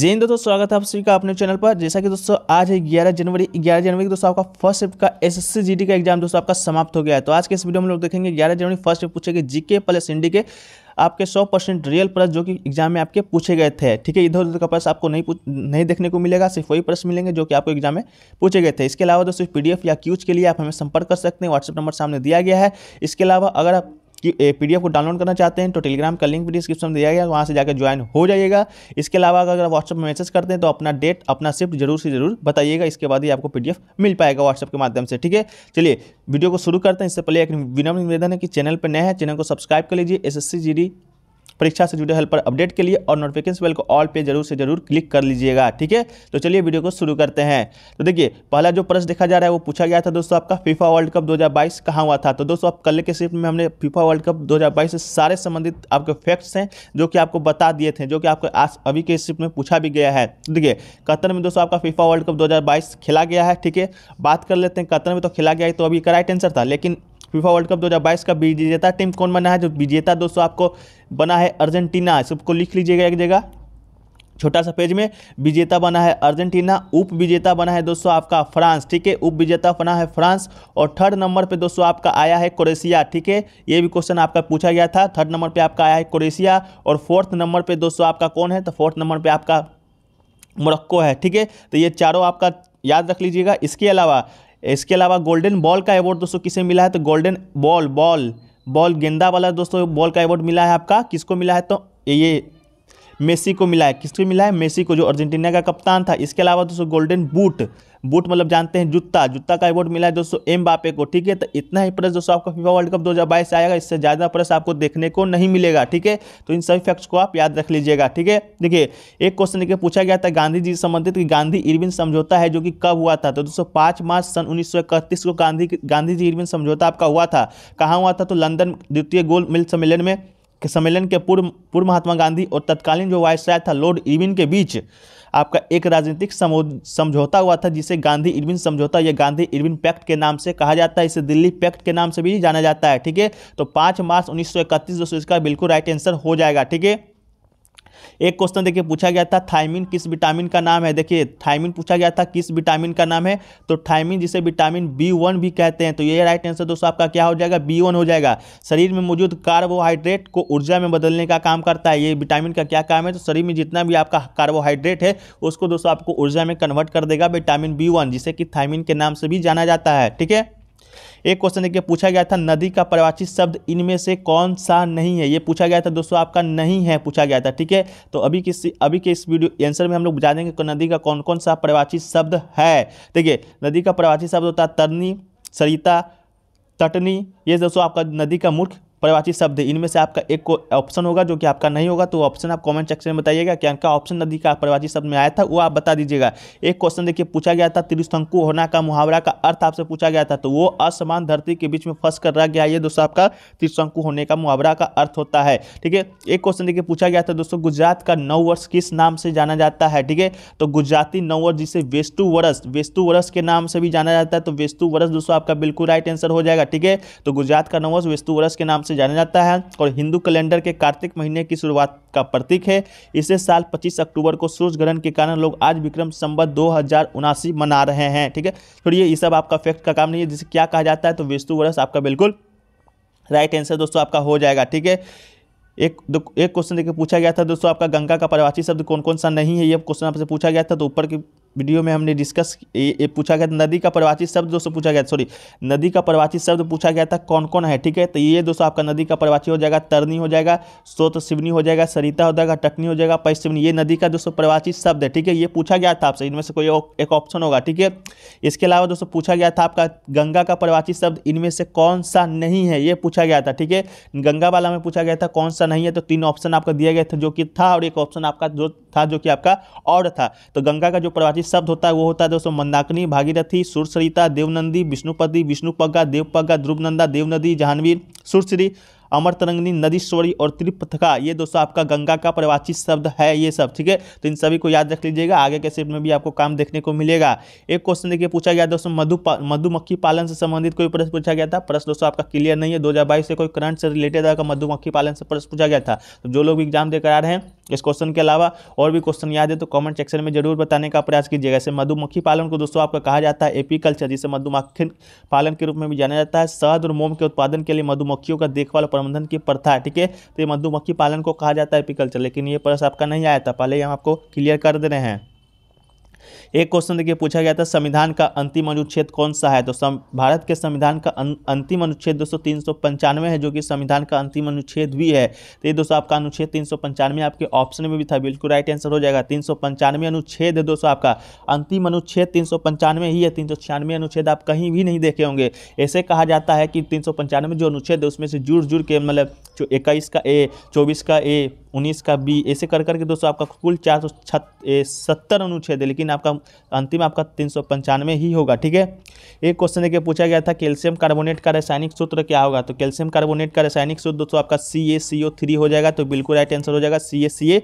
जैन दोस्तों स्वागत है आप सभी का अपने चैनल पर जैसा कि दोस्तों आज है 11 जनवरी 11 जनवरी दोस्तों आपका फर्स्ट शिफ्ट का एसएससी जीडी का एग्जाम दोस्तों आपका समाप्त हो गया है तो आज के इस वीडियो में लोग देखेंगे 11 जनवरी फर्स्ट शिफ्ट पूछेगा जीके प्लस इंडी के आपके 100 परसेंट रियल प्लस जो कि एग्जाम में आपके पूछे गए थे ठीक है इधर उधर का प्रश्न आपको नहीं नहीं देखने को मिलेगा सिर्फ वही प्रश्न मिलेंगे जो कि आपको एग्जाम में पूछे गए थे इसके अलावा दोस्तों पी या क्यूज के लिए आप हमें संपर्क कर सकते हैं व्हाट्सअप नंबर सामने दिया गया है इसके अलावा अगर आप कि पी को डाउनलोड करना चाहते हैं तो टेलीग्राम का लिंक भी डिस्क्रिप्शन में दिया गया वहाँ से जाकर ज्वाइन हो जाइएगा इसके अलावा अगर व्हाट्सएप में मैसेज करते हैं तो अपना डेट अपना शिफ्ट जरूर से जरूर बताइएगा इसके बाद ही आपको पी मिल पाएगा व्हाट्सएप के माध्यम से ठीक है चलिए वीडियो को शुरू करते हैं इससे पहले एक विनम्र निवेदन है कि चैनल पर नए हैं चैनल को सब्सक्राइब कर लीजिए एस एस परीक्षा से जुड़े हेल्पर अपडेट के लिए और नोटिफिकेशन बेल को ऑल पे जरूर से जरूर क्लिक कर लीजिएगा ठीक है तो चलिए वीडियो को शुरू करते हैं तो देखिए पहला जो प्रश्न देखा जा रहा है वो पूछा गया था दोस्तों आपका फीफा वर्ल्ड कप 2022 कहाँ हुआ था तो दोस्तों आप कल के शिफ्ट में हमने फीफा वर्ल्ड कप दो से सारे संबंधित आपके फैक्ट्स हैं जो कि आपको बता दिए थे जो कि आपको आज अभी के शिफ्ट में पूछा भी गया है तो देखिए कतर में दोस्तों आपका फीफा वर्ल्ड कप दो खेला गया है ठीक है बात कर लेते हैं कतर में तो खेला गया है तो अभी इसका राइट आंसर था लेकिन फीफा वर्ल्ड कप 2022 का विजेता टीम कौन बना है जो विजेता दोस्तों आपको बना है अर्जेंटीना सबको लिख लीजिएगा एक जगह छोटा सा पेज में विजेता बना है अर्जेंटीना उप विजेता बना है दोस्तों आपका फ्रांस ठीक है उप विजेता बना है फ्रांस और थर्ड नंबर पे दोस्तों आपका आया है क्रोएशिया ठीक है ये भी क्वेश्चन आपका पूछा गया था थर्ड नंबर पे आपका आया है क्रोएशिया और फोर्थ नंबर पे दोस्तों आपका कौन है तो फोर्थ नंबर पर आपका मोरक्को है ठीक है तो ये चारों आपका याद रख लीजिएगा इसके अलावा इसके अलावा गोल्डन बॉल का अवार्ड दोस्तों किसे मिला है तो गोल्डन बॉल बॉल बॉल गेंदा वाला दोस्तों बॉल का अवार्ड मिला है आपका किसको मिला है तो ये मेसी को मिला है किसको मिला है मेसी को जो अर्जेंटीना का कप्तान था इसके अलावा दोस्तों गोल्डन बूट बूट मतलब जानते हैं जूता जूता का अवार्ड मिला है दोस्तों एम बापे को ठीक है तो इतना ही प्रेस दोस्तों आपका फीफा वर्ल्ड कप 2022 से आएगा इससे ज़्यादा प्रेस आपको देखने को नहीं मिलेगा ठीक है तो इन सभी फैक्ट्स को आप याद रख लीजिएगा ठीक है देखिए एक क्वेश्चन देखिए पूछा गया था गांधी जी संबंधित कि गांधी इरविन समझौता है जो कि कब हुआ था तो दोस्तों पाँच मार्च सन उन्नीस को गांधी गांधी जी इरविन समझौता आपका हुआ था कहाँ हुआ था तो लंदन द्वितीय गोल मिल सम्मेलन में के सम्मेलन के पूर्व पूर्व महात्मा गांधी और तत्कालीन जो वायसराय था लॉर्ड इरविन के बीच आपका एक राजनीतिक समझौता हुआ था जिसे गांधी इरविन समझौता या गांधी इरविन पैक्ट के नाम से कहा जाता है इसे दिल्ली पैक्ट के नाम से भी जाना जाता है ठीक है तो पाँच मार्च उन्नीस सौ जो इसका बिल्कुल राइट आंसर हो जाएगा ठीक है एक क्वेश्चन देखिए पूछा गया था थाइमिन किस विटामिन का नाम है देखिए थाइमिन पूछा गया था किस विटामिन का नाम है तो थाइमिन जिसे विटामिन बी वन भी कहते हैं तो ये राइट आंसर दोस्तों आपका क्या हो जाएगा बी वन हो जाएगा शरीर में मौजूद कार्बोहाइड्रेट को ऊर्जा में बदलने का काम करता है ये विटामिन का क्या काम है तो शरीर में जितना भी आपका कार्बोहाइड्रेट है उसको दोस्तों आपको ऊर्जा में कन्वर्ट कर देगा विटामिन बी वन जिसे कि थाइमिन के नाम से भी जाना जाता है ठीक है एक क्वेश्चन देखिए पूछा गया था नदी का परिभाषित शब्द इनमें से कौन सा नहीं है ये पूछा गया था दोस्तों आपका नहीं है पूछा गया था ठीक है तो अभी किसी अभी के इस वीडियो आंसर में हम लोग देंगे नदी का कौन कौन सा परिभाषित शब्द है देखिए नदी का परिभाषित शब्द होता है तरनी सरिता तटनी ये दोस्तों आपका नदी का मुख्य पर्यायवाची शब्द है इनमें से आपका एक को ऑप्शन होगा जो कि आपका नहीं होगा तो ऑप्शन आप कमेंट सेक्शन में बताइएगा कि आपका ऑप्शन नदी का पर्यायवाची शब्द में आया था वो आप बता दीजिएगा एक क्वेश्चन देखिए पूछा गया था त्रिशंकु होना का मुहावरा का अर्थ आपसे पूछा गया था तो वो असमान धरती के बीच में फंस कर रह गया ये दोस्तों आपका त्रिशंकु होने का मुहावरा का अर्थ होता है ठीक है एक क्वेश्चन देखिए पूछा गया था दोस्तों गुजरात का नव वर्ष किस नाम से जाना जाता है ठीक है तो गुजराती नव वर्ष जिसे वेस्टु वर्ष वेस्तु वर्ष के नाम से भी जाना जाता है तो वेस्तु वर्ष दोस्तों आपका बिल्कुल राइट आंसर हो जाएगा ठीक है तो गुजरात का नव वर्ष वेस्तु वर्ष के नाम से से जाना जाता है और हिंदू कैलेंडर के कार्तिक महीने की शुरुआत का प्रतीक है इसे साल 25 अक्टूबर को सूर्य ग्रहण के कारण लोग आज विक्रम संबत दो मना रहे हैं ठीक है छोड़िए ये सब आपका फैक्ट का काम नहीं है जिसे क्या कहा जाता है तो विष्णु वर्ष आपका बिल्कुल राइट आंसर दोस्तों आपका हो जाएगा ठीक है एक एक क्वेश्चन देखिए पूछा गया था दोस्तों आपका गंगा का परिभाषी शब्द कौन कौन सा नहीं है ये क्वेश्चन आपसे पूछा गया था तो ऊपर की वीडियो में हमने डिस्कस ये, ये पूछा गया था नदी का प्रवाची शब्द दोस्तों पूछा गया सॉरी नदी का प्रवाची शब्द पूछा गया था कौन कौन है ठीक है तो ये दोस्तों आपका नदी का प्रवाची हो जाएगा तरनी हो जाएगा स्रोत शिवनी हो जाएगा सरिता हो जाएगा टकनी हो जाएगा पैसिवनी ये नदी का दोस्तों प्रवाची शब्द है ठीक है ये पूछा गया था आपसे इनमें से कोई एक ऑप्शन होगा ठीक है इसके अलावा दोस्तों पूछा गया था आपका गंगा का प्रवाची शब्द इनमें से कौन सा नहीं है ये पूछा गया था ठीक है गंगा वाला में पूछा गया था कौन सा नहीं है तो तीन ऑप्शन आपका दिया गया था जो कि था और एक ऑप्शन आपका जो था जो कि आपका और था तो गंगा का जो प्रवाची जिस शब्द होता है वो होता है दोस्तों मंदाकिनी भागीरथी सुरसरिता देवनंदी विष्णुपति विष्णुपग्गा देवपग्गा ध्रुवनंदा देवनदी जहानवीर सुरश्री अमर तरंगनी नदीश्वरी और त्रिपथका ये दोस्तों आपका गंगा का प्रवाचित शब्द है ये सब ठीक है तो इन सभी को याद रख लीजिएगा आगे के शिफ्ट में भी आपको काम देखने को मिलेगा एक क्वेश्चन देखिए पूछा गया दोस्तों मधु मधुमक्खी पालन से संबंधित कोई प्रश्न पूछा गया था प्रश्न दोस्तों आपका क्लियर नहीं है दो से कोई करंट से रिलेटेड आपका मधुमक्खी पालन से प्रश्न पूछा गया था तो जो लोग एग्जाम देकर आ रहे हैं इस क्वेश्चन के अलावा और भी क्वेश्चन याद है तो कमेंट सेक्शन में जरूर बताने का प्रयास कीजिएगा जैसे मधुमक्खी पालन को दोस्तों आपका कहा जाता है एपीकल्चर जिसे मधुमक्खी पालन के रूप में भी जाना जाता है शहद और मोम के उत्पादन के लिए मधुमक्खियों का देखभाल प्रबंधन की प्रथा है ठीक है तो ये मधुमक्खी पालन को कहा जाता है एपिकल्चर लेकिन ये प्रश्न आपका नहीं आया था पहले हम आपको क्लियर कर दे रहे हैं एक क्वेश्चन देखिए पूछा गया था संविधान का अंतिम अनुच्छेद कौन सा है तो भारत के संविधान का अं, अंतिम अनुच्छेद दोस्तों तीन सौ पंचानवे है जो कि संविधान का अंतिम अनुच्छेद भी है तो ये दोस्तों आपका अनुच्छेद तीन सौ पंचानवे आपके ऑप्शन में भी था बिल्कुल राइट आंसर हो जाएगा तीन सौ पंचानवे अनुच्छेद है दोस्तों आपका अंतिम अनुच्छेद तीन सौ पंचानवे ही है तीन सौ छियानवे अनुच्छेद आप कहीं भी नहीं देखे होंगे ऐसे कहा जाता है कि तीन सौ पंचानवे जो अनुच्छेद है उसमें से जुड़ जुड़ के मतलब जो इक्कीस का ए चौबीस का ए उन्नीस का बी ऐसे कर करके दोस्तों आपका कुल चार सौ छत सत्तर अनुच्छेद है लेकिन आपका अंतिम आपका तीन सौ पंचानवे ही होगा ठीक है एक क्वेश्चन देखिए पूछा गया था कैल्शियम कार्बोनेट का रासायनिक सूत्र क्या होगा तो कैल्शियम कार्बोनेट का रासायनिक सूत्र दोस्तों आपका सी ए सी ओ थ्री हो जाएगा तो बिल्कुल राइट आंसर हो जाएगा C A C A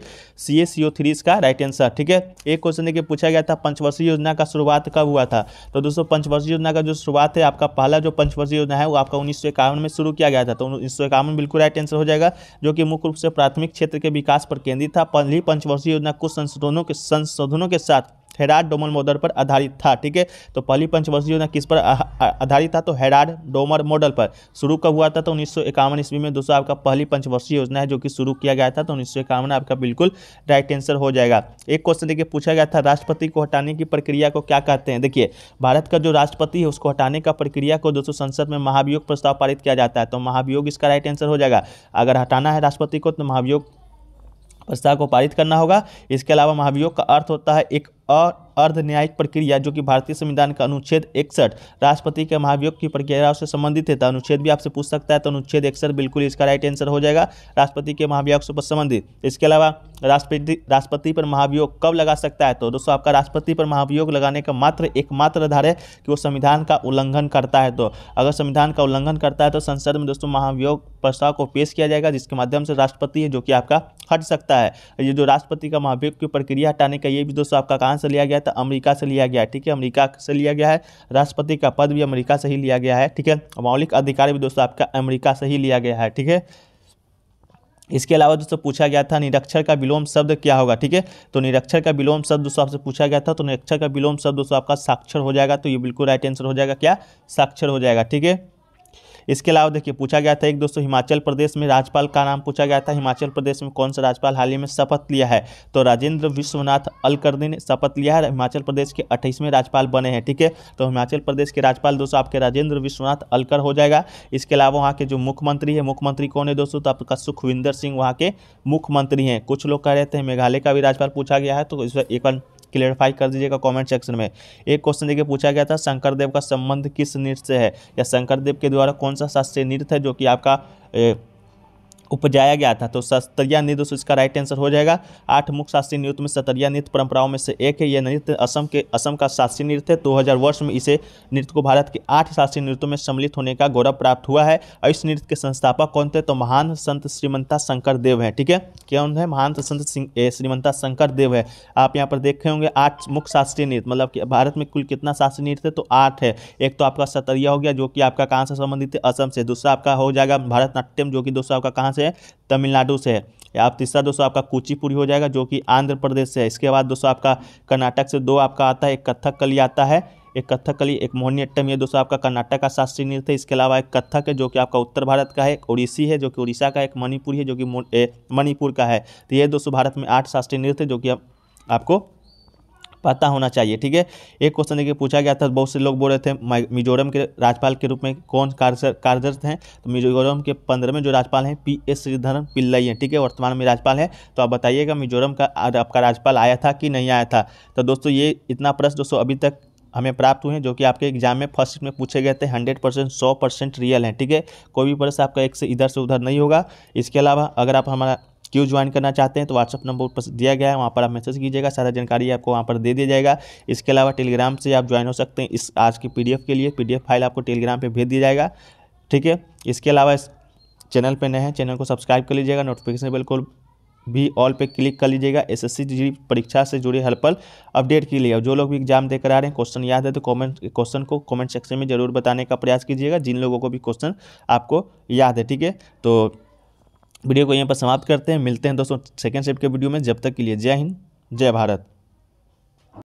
C A C O three इसका राइट आंसर ठीक है एक क्वेश्चन देखिए पूछा गया था पंचवर्षीय योजना का शुरुआत कब हुआ था तो दोस्तों पंचवर्षीय योजना का जो शुरुआत है आपका पहला जो पंचवर्षीय योजना है वो आपका उन्नीस में शुरू किया गया था तो उन्नीस में बिल्कुल राइट आंसर हो जाएगा जो कि मुख्य रूप से प्राथमिक क्षेत्र के विकास पर केंद्रित था पहली पंचवर्षीय योजना कुछ संशोधनों के संशोधनों के साथ हेराड डोमर मॉडल पर आधारित था ठीक है तो पहली पंचवर्षीय योजना किस पर आधारित था तो हेराड डोमर मॉडल पर शुरू कब हुआ था तो उन्नीस ईस्वी में दोस्तों आपका पहली पंचवर्षीय योजना है जो कि शुरू किया गया था तो उन्नीस आपका बिल्कुल राइट आंसर हो जाएगा एक क्वेश्चन देखिए पूछा गया था राष्ट्रपति को हटाने की प्रक्रिया को क्या कहते हैं देखिए भारत का जो राष्ट्रपति है उसको हटाने का प्रक्रिया को दोस्तों संसद में महाभियोग प्रस्ताव पारित किया जाता है तो महाभियोग इसका राइट आंसर हो जाएगा अगर हटाना है राष्ट्रपति को तो महाभियोग प्रस्ताव को पारित करना होगा इसके अलावा महाभियोग का अर्थ होता है एक और अर्ध न्यायिक प्रक्रिया जो कि भारतीय संविधान का अनुच्छेद इकसठ राष्ट्रपति के महाभियोग की प्रक्रिया से संबंधित है तो अनुच्छेद भी आपसे पूछ सकता है तो अनुच्छेद इकसठ बिल्कुल इसका राइट आंसर हो जाएगा राष्ट्रपति के महाभियोग से संबंधित इसके अलावा राष्ट्रपति राष्ट्रपति पर महाभियोग कब लगा सकता है तो दोस्तों आपका राष्ट्रपति पर महाभियोग लगाने का मात्र एकमात्र आधार है कि वो संविधान का उल्लंघन करता है तो अगर संविधान का उल्लंघन करता है तो संसद में दोस्तों महाभियोग प्रस्ताव को पेश किया जाएगा जिसके माध्यम से राष्ट्रपति है जो कि आपका हट सकता है ये जो राष्ट्रपति का महाभियोग की प्रक्रिया हटाने का ये भी दोस्तों आपका कहाँ से लिया गया तो अमेरिका से लिया गया है ठीक है अमेरिका से लिया गया है राष्ट्रपति का पद भी अमेरिका से ही लिया गया है ठीक है मौलिक अधिकार भी दोस्तों आपका अमेरिका से ही लिया गया है ठीक है इसके अलावा दोस्तों पूछा गया था निरक्षर का विलोम शब्द क्या होगा ठीक है तो निरक्षर का विलोम शब्द दोस्तों आपसे पूछा गया था तो निरक्षर का विलोम शब्द दोस्तों आपका साक्षर हो जाएगा तो ये बिल्कुल राइट आंसर हो जाएगा क्या साक्षर हो जाएगा ठीक है इसके अलावा देखिए पूछा गया था एक दोस्तों हिमाचल प्रदेश में राज्यपाल का नाम पूछा गया था हिमाचल प्रदेश में कौन सा राज्यपाल हाल ही में शपथ लिया है तो राजेंद्र विश्वनाथ अलकर्णी ने शपथ लिया है हिमाचल प्रदेश के अट्ठाईसवें राज्यपाल बने हैं ठीक है तो हिमाचल प्रदेश के राज्यपाल दोस्तों आपके राजेंद्र विश्वनाथ अलकर हो जाएगा इसके अलावा वहाँ के जो मुख्यमंत्री है मुख्यमंत्री कौन है दोस्तों तो आपका सुखविंदर सिंह वहाँ के मुख्यमंत्री हैं कुछ लोग कह रहे थे मेघालय का भी राज्यपाल पूछा गया है तो इस एक बार क्लियरिफाई कर दीजिएगा कमेंट सेक्शन में एक क्वेश्चन देखिए पूछा गया था शंकरदेव का संबंध किस नृत्य से है या शंकरदेव के द्वारा कौन सा शास्त्रीय नृत्य है जो कि आपका ए, उपजाया गया था तो सतरिया नृत्य दोस्तों इसका राइट आंसर हो जाएगा आठ मुख्य शास्त्रीय नृत्य में सतरिया नृत्य परंपराओं में से एक है यह नृत्य असम के असम का शास्त्रीय नृत्य है दो हज़ार वर्ष में इसे नृत्य को भारत के आठ शास्त्रीय नृत्यों में सम्मिलित होने का गौरव प्राप्त हुआ है और इस नृत्य के संस्थापक कौन थे तो महान संत श्रीमंता शंकर देव है ठीक है कौन है महान संत श्रीमंता शंकर देव है आप यहाँ पर देखे होंगे आठ मुख्य शास्त्रीय नृत्य मतलब कि भारत में कुल कितना शास्त्रीय नृत्य है तो आठ है एक तो आपका सतरिया हो गया जो कि आपका कहाँ से संबंधित है असम से दूसरा आपका हो जाएगा भारतनाट्यम जो कि दोस्तों आपका कहाँ से है तमिलनाडु से है आप तीसरा दोस्तों आपका कुचिपुड़ी हो जाएगा जो कि आंध्र प्रदेश से है इसके बाद दोस्तों आपका कर्नाटक से दो आपका आता है एक कथकली आता है एक कथकली एक मोहिनीअट्टम ये दोस्तों आपका कर्नाटक का शास्त्रीय नृत्य है इसके अलावा एक कथक है जो कि आपका उत्तर भारत का है एक उड़ीसी है जो कि उड़ीसा का एक मणिपुरी है जो कि मणिपुर का है तो ये दोस्तों भारत में आठ शास्त्रीय नृत्य जो कि आपको पता होना चाहिए ठीक है एक क्वेश्चन देखिए पूछा गया था बहुत से लोग बोल रहे थे मिजोरम के राज्यपाल के रूप में कौन कार्य कार्यरत हैं तो मिजोरम के पंद्रहवें जो राज्यपाल हैं पी एस श्रीधरन पिल्लई हैं ठीक है वर्तमान में राज्यपाल है तो आप बताइएगा मिजोरम का आपका राज्यपाल आया था कि नहीं आया था तो दोस्तों ये इतना प्रश्न दोस्तों अभी तक हमें प्राप्त हुए हैं जो कि आपके एग्जाम में फर्स्ट में पूछे गए थे हंड्रेड परसेंट सौ परसेंट रियल हैं ठीक है कोई भी प्रश्न आपका एक से इधर से उधर नहीं होगा इसके अलावा अगर आप हमारा क्यों ज्वाइन करना चाहते हैं तो व्हाट्सअप नंबर पर दिया गया है वहाँ पर आप मैसेज कीजिएगा सारा जानकारी आपको वहाँ पर दे दिया जाएगा इसके अलावा टेलीग्राम से आप ज्वाइन हो सकते हैं इस आज की पी के लिए पी फाइल आपको टेलीग्राम पर भेज दिया जाएगा ठीक है इसके अलावा इस चैनल पर नए हैं चैनल को सब्सक्राइब कर लीजिएगा नोटिफिकेशन बिल्कुल भी ऑल पे क्लिक कर लीजिएगा एसएससी जी परीक्षा से जुड़े पल अपडेट के लिए और जो लोग भी एग्जाम देकर आ रहे हैं क्वेश्चन याद है तो कमेंट क्वेश्चन को कमेंट सेक्शन में जरूर बताने का प्रयास कीजिएगा जिन लोगों को भी क्वेश्चन आपको याद है ठीक है तो वीडियो को यहाँ पर समाप्त करते हैं मिलते हैं दोस्तों सेकेंड सेप के वीडियो में जब तक के लिए जय हिंद जय भारत